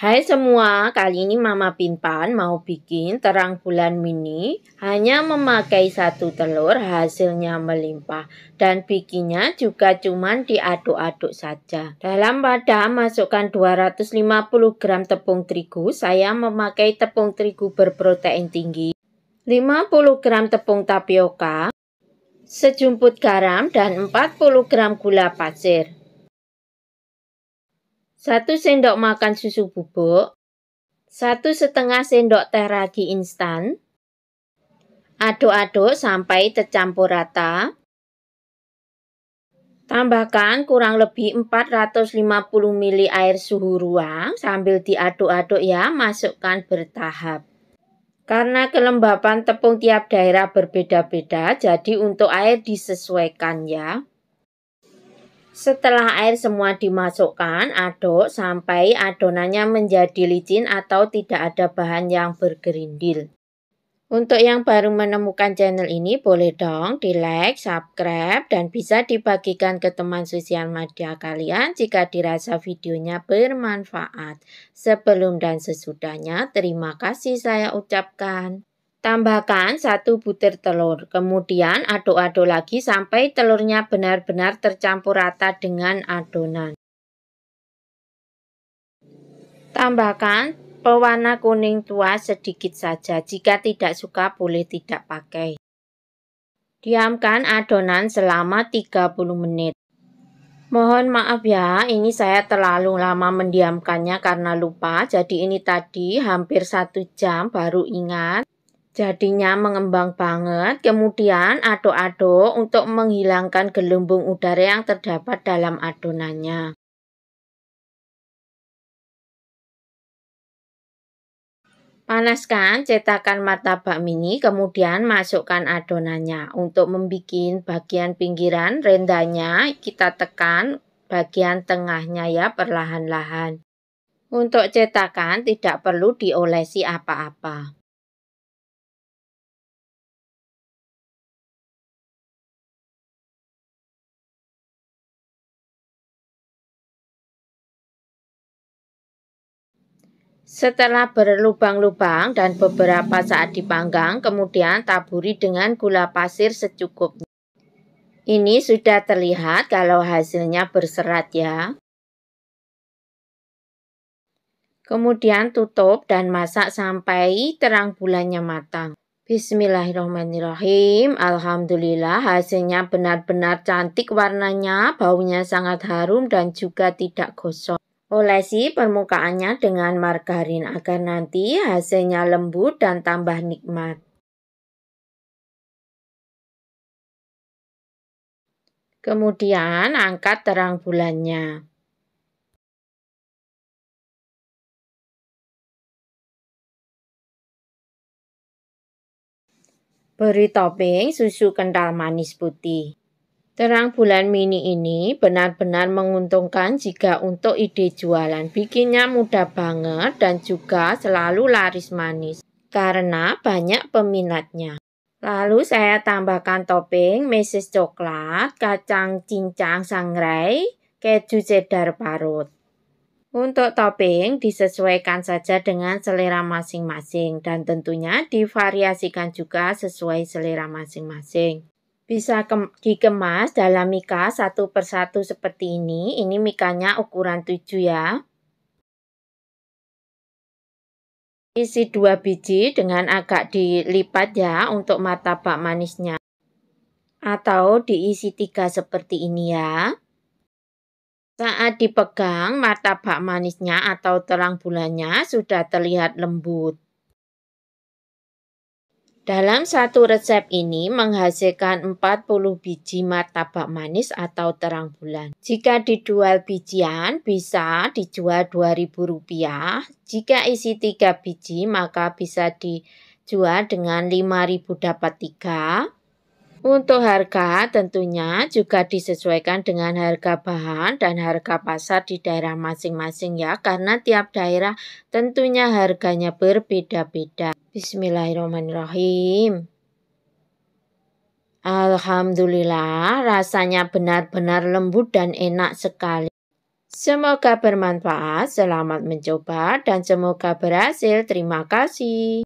Hai semua, kali ini Mama Pinpan mau bikin terang bulan mini hanya memakai satu telur hasilnya melimpah dan bikinnya juga cuman diaduk-aduk saja. Dalam wadah masukkan 250 gram tepung terigu, saya memakai tepung terigu berprotein tinggi, 50 gram tepung tapioka, sejumput garam dan 40 gram gula pasir. 1 sendok makan susu bubuk, 1 setengah sendok teh ragi instan, aduk-aduk sampai tercampur rata. Tambahkan kurang lebih 450 ml air suhu ruang sambil diaduk-aduk ya, masukkan bertahap. Karena kelembapan tepung tiap daerah berbeda-beda, jadi untuk air disesuaikan ya. Setelah air semua dimasukkan, aduk sampai adonannya menjadi licin atau tidak ada bahan yang bergerindil. Untuk yang baru menemukan channel ini, boleh dong di like, subscribe, dan bisa dibagikan ke teman sosial media kalian jika dirasa videonya bermanfaat. Sebelum dan sesudahnya, terima kasih saya ucapkan. Tambahkan satu butir telur, kemudian aduk-aduk lagi sampai telurnya benar-benar tercampur rata dengan adonan. Tambahkan pewarna kuning tua sedikit saja, jika tidak suka boleh tidak pakai. Diamkan adonan selama 30 menit. Mohon maaf ya, ini saya terlalu lama mendiamkannya karena lupa, jadi ini tadi hampir satu jam baru ingat. Jadinya mengembang banget, kemudian aduk-aduk untuk menghilangkan gelembung udara yang terdapat dalam adonannya. Panaskan cetakan martabak mini, kemudian masukkan adonannya. Untuk membuat bagian pinggiran rendahnya, kita tekan bagian tengahnya ya perlahan-lahan. Untuk cetakan tidak perlu diolesi apa-apa. Setelah berlubang-lubang dan beberapa saat dipanggang, kemudian taburi dengan gula pasir secukupnya. Ini sudah terlihat kalau hasilnya berserat ya. Kemudian tutup dan masak sampai terang bulannya matang. Bismillahirrahmanirrahim. Alhamdulillah hasilnya benar-benar cantik warnanya, baunya sangat harum dan juga tidak gosong. Olesi permukaannya dengan margarin agar nanti hasilnya lembut dan tambah nikmat. Kemudian angkat terang bulannya. Beri topping susu kental manis putih. Terang bulan mini ini benar-benar menguntungkan jika untuk ide jualan bikinnya mudah banget dan juga selalu laris manis karena banyak peminatnya. Lalu saya tambahkan topping meses coklat, kacang cincang sangrai, keju cheddar parut. Untuk topping disesuaikan saja dengan selera masing-masing dan tentunya divariasikan juga sesuai selera masing-masing bisa ke, dikemas dalam mika satu persatu seperti ini. Ini mikanya ukuran 7 ya. Isi dua biji dengan agak dilipat ya untuk mata bak manisnya. Atau diisi tiga seperti ini ya. Saat dipegang, martabak manisnya atau terang bulannya sudah terlihat lembut. Dalam satu resep ini menghasilkan 40 biji martabak manis atau terang bulan. Jika dijual bijian bisa dijual Rp2.000, jika isi 3 biji maka bisa dijual dengan Rp5.000 dapat 3, untuk harga tentunya juga disesuaikan dengan harga bahan dan harga pasar di daerah masing-masing ya karena tiap daerah tentunya harganya berbeda-beda. Bismillahirrahmanirrahim. Alhamdulillah rasanya benar-benar lembut dan enak sekali. Semoga bermanfaat, selamat mencoba dan semoga berhasil. Terima kasih.